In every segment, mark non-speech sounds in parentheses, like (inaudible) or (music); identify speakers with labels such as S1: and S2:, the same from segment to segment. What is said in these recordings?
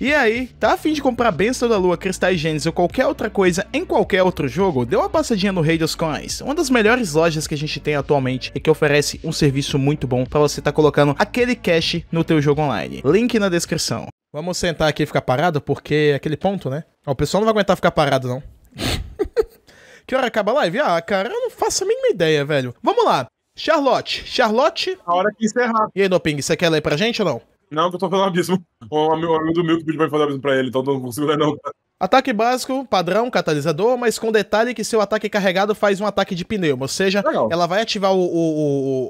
S1: E aí, tá afim de comprar Benção da Lua, Cristais Gênesis ou qualquer outra coisa em qualquer outro jogo? Dê uma passadinha no Rei Coins, uma das melhores lojas que a gente tem atualmente e que oferece um serviço muito bom para você estar tá colocando aquele cash no teu jogo online. Link na descrição. Vamos sentar aqui e ficar parado, porque é aquele ponto, né? Ó, o pessoal não vai aguentar ficar parado, não. (laughs) que hora acaba a live? Ah, cara, eu não faço a mínima ideia, velho. Vamos lá. Charlotte, Charlotte. A hora que encerrar. E aí, Noping, você quer ler pra gente ou não? Não, que eu tô fazendo abismo. O meu amigo do meu que
S2: pediu pra fazer abismo pra ele, então não consigo ler, não.
S1: Ataque básico, padrão, catalisador, mas com detalhe que seu ataque carregado faz um ataque de pneu. Ou seja, Legal. ela vai ativar o, o,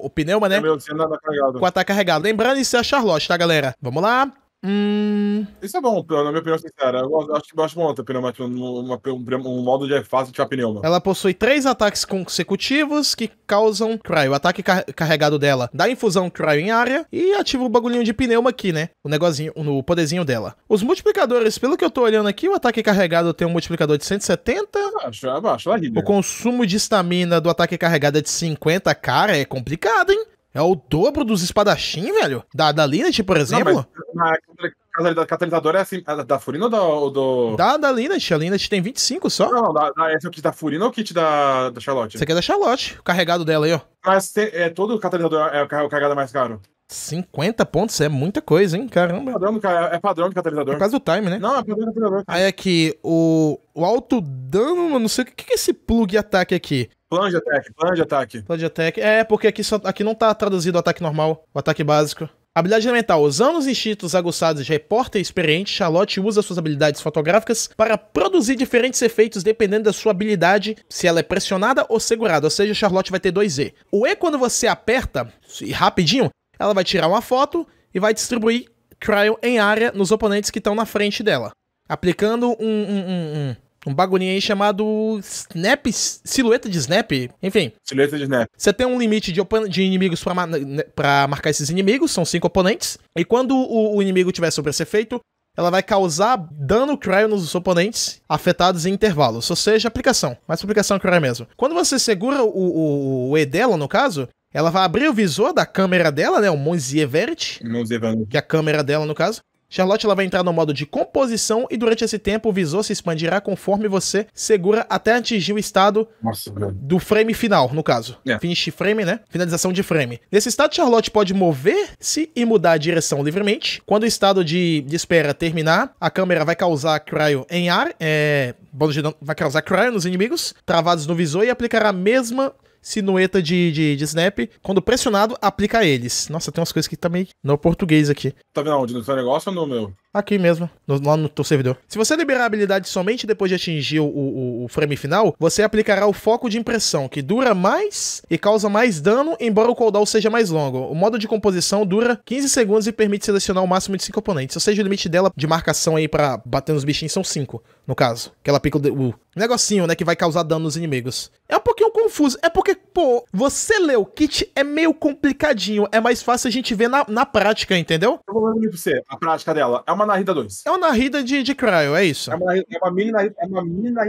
S1: o, o pneuma, né? É meu,
S2: sem nada carregado. Com o ataque
S1: carregado. Lembrando, isso é a Charlotte, tá, galera? Vamos lá. Hum...
S2: Isso é bom, na minha opinião sincera. Eu acho que eu acho bom ter pneumática, um, um, modo de fácil de tirar pneu.
S1: Ela possui três ataques consecutivos que causam cryo. O ataque car carregado dela dá infusão cryo em área e ativa o bagulhinho de pneuma aqui, né? O negocinho, no poderzinho dela. Os multiplicadores, pelo que eu tô olhando aqui, o ataque carregado tem um multiplicador de 170.
S2: Abaixo, abaixo, O
S1: consumo de estamina do ataque carregado é de 50, cara, é complicado, hein? É o dobro dos espadachins, velho? Da, da Lineage, por exemplo?
S2: Não, mas a catalisadora é assim, a é da Furina ou da, do... Da, da Lineage, a Lineage tem 25 só. Não, não da, da, esse é o kit da Furina ou o kit da, da Charlotte? Esse aqui é da Charlotte, o carregado dela aí, ó. Mas é, todo o catalisador é o carregado é mais caro?
S1: 50 pontos é muita coisa, hein? Caramba. É padrão, é padrão de catalisador. Por é causa do time, né? Não, é padrão de catalisador. Cara. Aí aqui, o, o alto dano, não sei o que, que é esse plug ataque aqui. Plunge ataque, plunge ataque. Plunge ataque. É, porque aqui, só, aqui não tá traduzido o ataque normal, o ataque básico. Habilidade elemental. Usando os instintos aguçados de repórter experiente, Charlotte usa suas habilidades fotográficas para produzir diferentes efeitos dependendo da sua habilidade, se ela é pressionada ou segurada. Ou seja, Charlotte vai ter 2 E. O E, quando você aperta, e rapidinho, ela vai tirar uma foto e vai distribuir Cryo em área nos oponentes que estão na frente dela. Aplicando um, um, um, um bagulhinho aí chamado Snap, silhueta de Snap, enfim.
S2: Silhueta de Snap.
S1: Você tem um limite de, de inimigos para ma né, marcar esses inimigos, são cinco oponentes. E quando o, o inimigo tiver sobre esse efeito, ela vai causar dano cryo nos oponentes afetados em intervalos, ou seja, aplicação, mais aplicação cryo mesmo. Quando você segura o, o, o, E dela, no caso, ela vai abrir o visor da câmera dela, né? O Monsieur Vert. Monsieur Vert. Que é a câmera dela, no caso. Charlotte ela vai entrar no modo de composição e durante esse tempo o visor se expandirá conforme você segura até atingir o estado Nossa, do frame final, no caso. É. Finish frame, né? Finalização de frame. Nesse estado, Charlotte pode mover-se e mudar a direção livremente. Quando o estado de, de espera terminar, a câmera vai causar cryo em ar, é, vai causar cryo nos inimigos travados no visor e aplicará a mesma sinueta de, de, de snap. Quando pressionado, aplica eles. Nossa, tem umas coisas que tá meio no português aqui.
S2: Tá vendo onde? No seu negócio ou no meu?
S1: Aqui mesmo, no, lá no teu servidor. Se você liberar a habilidade somente depois de atingir o, o, o, frame final, você aplicará o foco de impressão, que dura mais e causa mais dano, embora o cooldown seja mais longo. O modo de composição dura 15 segundos e permite selecionar o máximo de 5 oponentes. Ou seja, o limite dela de marcação aí para bater nos bichinhos são 5, no caso. Que ela pica o, o negocinho, né, que vai causar dano nos inimigos. É um pouquinho confuso. É porque, pô, você lê o kit é meio complicadinho. É mais fácil a gente ver na, na prática, entendeu? Eu vou ler pra você, a prática dela. É uma uma Narita 2. É uma Narita de, de Cryo, é isso? É uma, é uma mini, Narita,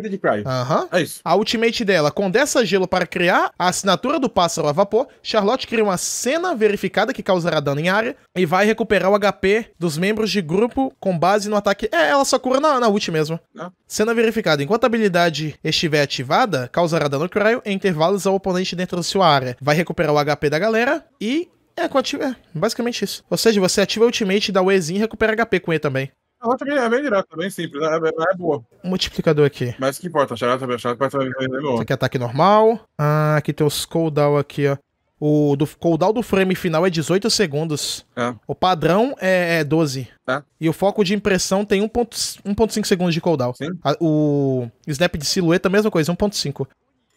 S1: é de Cryo. Aham. Uhum. É isso. A ultimate dela, condensa gelo para criar a assinatura do pássaro a vapor, Charlotte cria uma cena verificada que causará dano em área e vai recuperar o HP dos membros de grupo com base no ataque. É, ela só cura na, na ult mesmo. Ah. Cena verificada. Enquanto a habilidade estiver ativada, causará dano cryo em intervalos ao oponente dentro da sua área. Vai recuperar o HP da galera e é, com é, basicamente isso. Ou seja, você ativa o ultimate, dá o Ezinho e recupera HP com E também.
S2: A outra é bem direta, bem simples, é, é, é boa. multiplicador aqui. Mas que importa, a charada também, a charada também é boa. Isso
S1: aqui é ataque normal. Ah, aqui tem os cooldown aqui, ó. O do cooldown do frame final é 18 segundos. É. O padrão é, é 12. É. E o foco de impressão tem 1.5 segundos de cooldown. Sim. A, o snap de silhueta, mesma coisa, 1.5.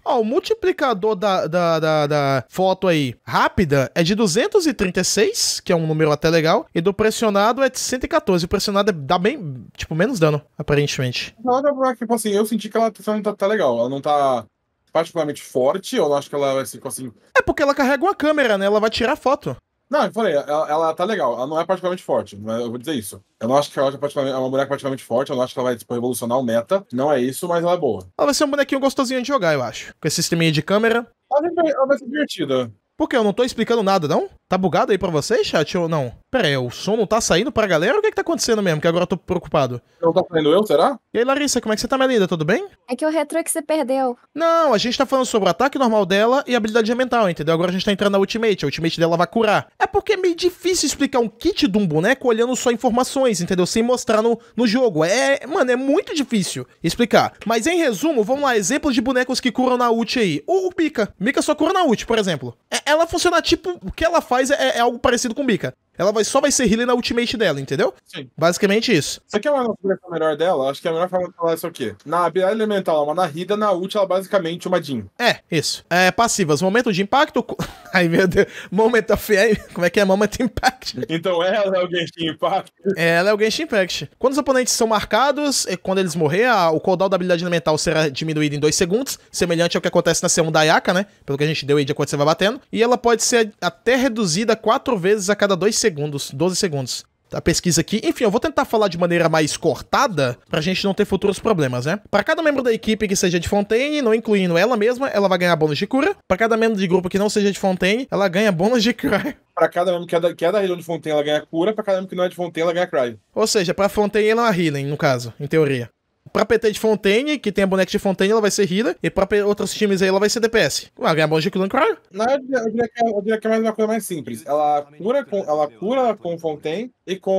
S1: Ó, o multiplicador da, da, da, da foto aí rápida é de 236, que é um número até legal, e do pressionado é de 114. O pressionado é, dá bem, tipo, menos dano, aparentemente.
S2: Não, não, tipo assim, eu senti que ela tá até tá, tá legal. Ela não tá particularmente forte, eu acho que ela vai ser tipo assim. É porque ela carrega uma câmera, né? Ela vai tirar foto. Não, eu falei, ela, ela, tá legal, ela não é particularmente forte, mas eu vou dizer isso. Eu não acho que ela é, é uma boneca particularmente forte, eu não acho que ela vai tipo, revolucionar o meta, não é isso, mas ela é boa. Ela vai ser um bonequinho gostosinho de jogar,
S1: eu acho. Com esse sisteminha de câmera. Ela vai, ela vai ser divertida. Por quê? Eu não tô explicando nada, não? Tá bugado aí pra vocês, chat, ou não? Pera aí, o som não tá saindo pra galera ou o que, é que tá acontecendo mesmo? Que agora eu tô preocupado. Não tá saindo eu, será? E aí, Larissa, como é que você tá, minha linda? Tudo bem? É que o retro é que você perdeu. Não, a gente tá falando sobre o ataque normal dela e a habilidade mental, entendeu? Agora a gente tá entrando na ultimate, a ultimate dela vai curar. É porque é meio difícil explicar um kit de um boneco olhando só informações, entendeu? Sem mostrar no, no jogo. É, mano, é muito difícil explicar. Mas em resumo, vamos lá, exemplos de bonecos que curam na ult aí. O, o Mika. Mika só cura na ult, por exemplo. É, ela funciona tipo o que ela faz faz é, é algo parecido com bica. Ela vai, só vai ser healer na ultimate dela, entendeu? Sim. Basicamente isso. Você quer é
S2: uma versão melhor dela? Acho que é a melhor forma de falar é isso aqui. Na habilidade elemental, uma na uma narrida, na ult ela é basicamente uma Jin. É, isso. É, passivas, momento de impacto. (laughs) Ai, meu Deus. Moment of.
S1: Como é que é? Moment Impact. Então ela é o Genshin Impact. É, ela é o Genshin Impact. Quando os oponentes são marcados, quando eles morrer, a, o cooldown da habilidade elemental será diminuído em 2 segundos, semelhante ao que acontece na C1 da Yaka, né? Pelo que a gente deu aí de acordo você vai batendo. E ela pode ser até reduzida 4 vezes a cada 2 segundos segundos, 12 segundos a pesquisa aqui. Enfim, eu vou tentar falar de maneira mais cortada pra gente não ter futuros problemas, né? Para cada membro da equipe que seja de Fontaine, não incluindo ela mesma, ela vai ganhar bônus de cura. Para cada membro de grupo que não seja de Fontaine, ela ganha bônus de cura
S2: (laughs) Para cada membro que é, da, que é da região de Fontaine, ela ganha cura. Para cada membro que não é de Fontaine, ela ganha cry. Ou seja, para Fontaine ela é
S1: uma healing, no caso, em teoria. Pra PT de Fontaine, que tem a boneca de Fontaine, ela vai ser healer. E pra
S2: outros times aí, ela vai ser DPS. Ué, ah, ganha bom de Clan Cryo. Na verdade, é- eu diria que é mais uma coisa mais simples. Ela cura com, ela cura com Fontaine e com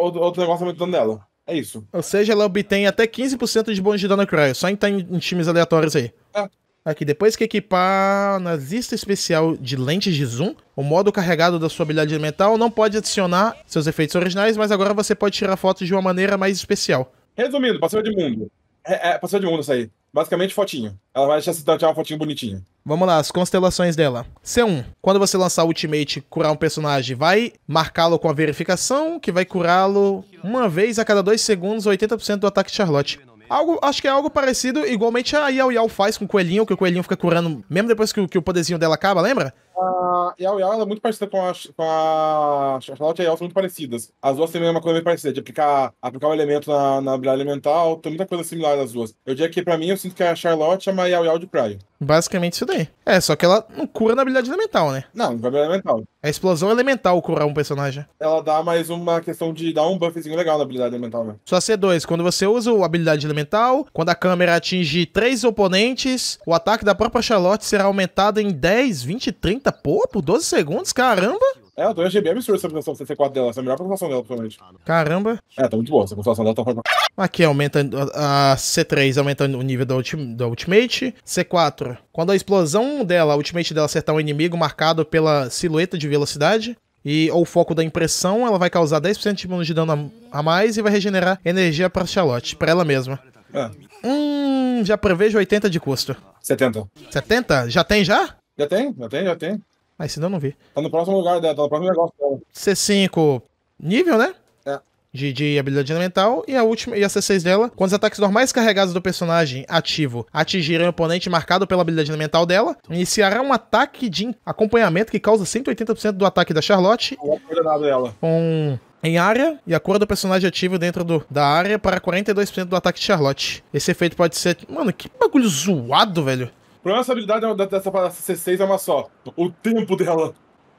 S2: outro negócio dano dela. É isso.
S1: Ou seja, ela obtém até 15% de bônus de dano Cryo, só em em, em times aleatórios aí. É. Aqui, depois que equipar na especial de lentes de zoom, o modo carregado da sua habilidade elemental não pode adicionar seus efeitos originais, mas agora você pode tirar fotos de uma maneira mais especial.
S2: Resumindo, passeio de mundo. É, é, de mundo isso aí. Basicamente, fotinho. Ela vai deixar se tirar uma fotinho bonitinha.
S1: Vamos lá, as constelações dela. C1. Quando você lançar o Ultimate curar um personagem, vai marcá-lo com a verificação, que vai curá-lo uma vez a cada dois segundos, 80% do ataque de Charlotte. Algo, acho que é algo parecido, igualmente a Yao Yao faz com o coelhinho, que o coelhinho fica curando mesmo depois que que o poderzinho dela acaba, lembra?
S2: a, e Yao é muito parecida com a, com a Charlotte e a Yao são muito parecidas. As duas têm uma coisa meio parecida, de aplicar, aplicar o elemento na, na habilidade elemental, tem muita coisa similar nas duas. Eu diria que pra mim eu sinto que a Charlotte é uma Yao Yao de Praia.
S1: Basicamente isso daí. É, só que ela não cura na habilidade elemental, né? Não, não cura elemental. É explosão elemental curar um personagem.
S2: Ela dá mais uma questão de dar um buffzinho legal na habilidade elemental, né? Só
S1: C2, quando você usa a habilidade elemental, quando a câmera atingir três oponentes, o ataque da própria Charlotte será aumentado em 10, 20, 30, pô, por 12 segundos, caramba!
S2: É, eu tô achei bem absurdo essa versão 4 dela. Essa é a melhor proporção dela, provavelmente. Caramba. É, tá muito boa. Essa constelação dela tá forte.
S1: Aqui aumenta a C3 aumenta o nível da, ulti, da Ultimate. C4. Quando a explosão dela, a Ultimate dela acertar um inimigo marcado pela silhueta de velocidade, e ou foco da impressão, ela vai causar 10% de dano de dano a mais e vai regenerar energia para Charlotte, para ela mesma. É. Hum, já prevejo 80 de custo. 70. 70? Já tem já? Já tem, já tem, já tem. Mas senão não vi. Tá no próximo lugar dela, né? tá no próximo negócio dela. Né? C5, nível, né? É. De, de habilidade elemental. E a última, e a C6 dela. Quando os ataques normais carregados do personagem ativo atingirem o oponente marcado pela habilidade elemental dela, iniciará um ataque de acompanhamento que causa 180% do ataque da Charlotte.
S2: Eu não ela.
S1: Com em área e a cor do personagem ativo dentro do, da área para 42% do ataque de Charlotte. Esse efeito pode ser. Mano, que bagulho zoado, velho
S2: problema é dessa habilidade dessa C6 é uma só. O tempo dela.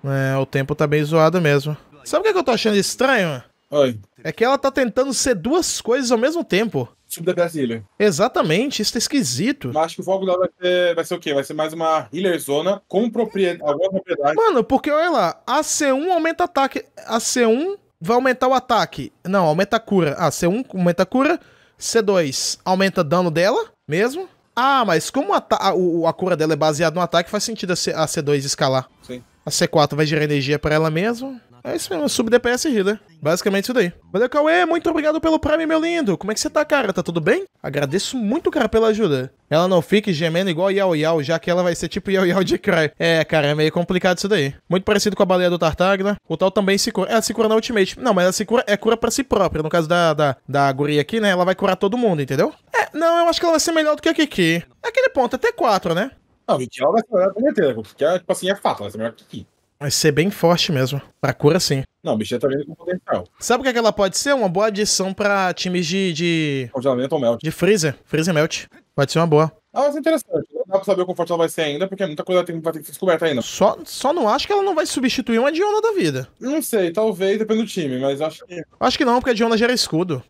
S1: É, o tempo tá bem zoado mesmo.
S2: Sabe o que, é que eu tô achando estranho? Oi. É que ela tá tentando ser duas
S1: coisas ao mesmo tempo. Tipo DPS Healer. Exatamente, isso tá esquisito. Mas acho que o foco dela vai ser,
S2: vai ser o quê? Vai ser mais uma healer zona com propriedade, alguma propriedade.
S1: Mano, porque olha lá, a C1 aumenta ataque. A C1 vai aumentar o ataque. Não, aumenta a cura. ac C1 aumenta a cura. C2 aumenta dano dela mesmo. Ah, mas como a, a, a cura dela é baseada no ataque, faz sentido a, C, a C2 escalar. Sim. A C4 vai gerar energia para ela mesmo? É isso mesmo, sub DPS healer. Né? Basicamente isso daí. Valeu, Cauê, muito obrigado pelo Prime, meu lindo. Como é que você tá, cara? Tá tudo bem? Agradeço muito, cara, pela ajuda. Ela não fique gemendo igual Yao Yao, já que ela vai ser tipo Yao Yao de Cry. É, cara, é meio complicado isso daí. Muito parecido com a baleia do Tartagna. O tal também se cura. Ela se cura na Ultimate. Não, mas ela se cura, é cura pra si própria. No caso da, da, da guria aqui, né? Ela vai curar todo mundo, entendeu? É, não, eu acho que ela vai ser melhor do que a Kiki. É aquele ponto, até 4, né? Não, Vidial vai ser melhor do que a Kiki. tipo assim, é fato, ela vai ser melhor que a Kiki. Vai ser bem forte mesmo. Pra cura, sim. Não, o bichinho tá vindo com potencial. Sabe o que, é que ela pode ser? Uma boa adição pra times de. de... Congelamento ou melt. De freezer. Freezer melt. Pode ser uma boa.
S2: Ah, mas é interessante. Não dá pra saber o conforto ela vai ser ainda, porque muita coisa tem, vai ter que ser descoberta ainda. Só, só não acho que ela não vai substituir uma Diona
S1: da vida. Não sei, talvez, depende do time, mas acho que. Acho que não, porque a Diona gera escudo.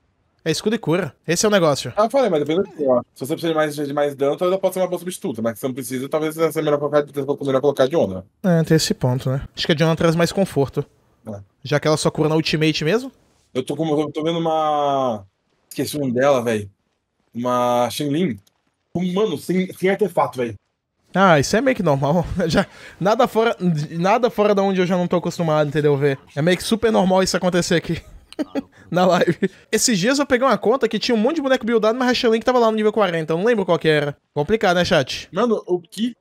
S1: É escudo e cura. Esse é o negócio.
S2: Ah, falei, mas depende do que, ó. Se você precisa de mais, de mais dano, talvez eu possa ser uma boa substituta. Mas se você não precisa, talvez seja melhor colocar, melhor colocar de onda.
S1: É, tem esse ponto, né? Acho que a Diona traz mais conforto. É.
S2: Já que ela só cura na ultimate mesmo? Eu tô, eu tô vendo uma. Esqueci o nome dela, velho. Uma Shenlin. Humano, sem, sem artefato, velho.
S1: Ah, isso é meio que normal. (laughs) Já, nada, fora, nada fora da onde eu já não tô acostumado, entendeu? Ver. É meio que super normal isso acontecer aqui. (laughs) na live. Esses dias eu peguei uma conta que tinha um monte de boneco buildado, mas Rachel Link tava lá no nível 40. Então eu não lembro qual que era. Complicado, né, chat? Mano,
S2: o que.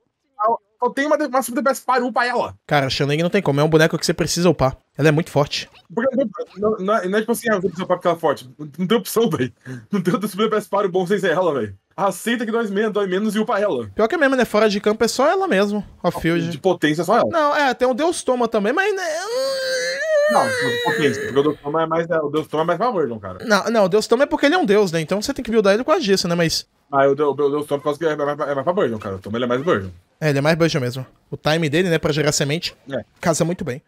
S2: Só tem uma, uma sub DPS para upar ela.
S1: Cara, a Shanling não tem como. É um boneco que você precisa upar. Ela é muito forte.
S2: Porque, não, não, é, não é tipo assim, ah, você precisa upar porque ela é forte. Não tem opção, velho. Não tem outra super DPS para o bom sem ser ela, velho. Aceita que dói menos, dói menos e upa ela. Pior que é mesmo, né? Fora de campo é só ela mesmo. A field. De potência é só ela. Não, é, tem o Deus Toma também, mas. Né, hum, não, porque, o Deus Toma é mais. O Deus Toma é mais Valmordion, cara.
S1: Não, não, o Deus Toma é porque ele é um deus, né? Então você tem que buildar ele com a disso, né? Mas. Ah, o Deus, Toma é, é mais pra é Burgeon, cara. O Toma ele é mais Burgeon. É, ele é mais Burgeon mesmo. O time dele, né, pra gerar semente, é. casa muito bem.